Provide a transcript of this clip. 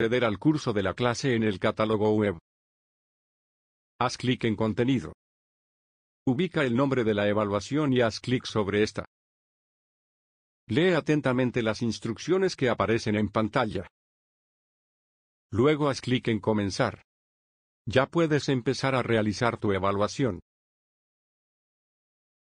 Acceder al curso de la clase en el catálogo web. Haz clic en Contenido. Ubica el nombre de la evaluación y haz clic sobre esta. Lee atentamente las instrucciones que aparecen en pantalla. Luego haz clic en Comenzar. Ya puedes empezar a realizar tu evaluación.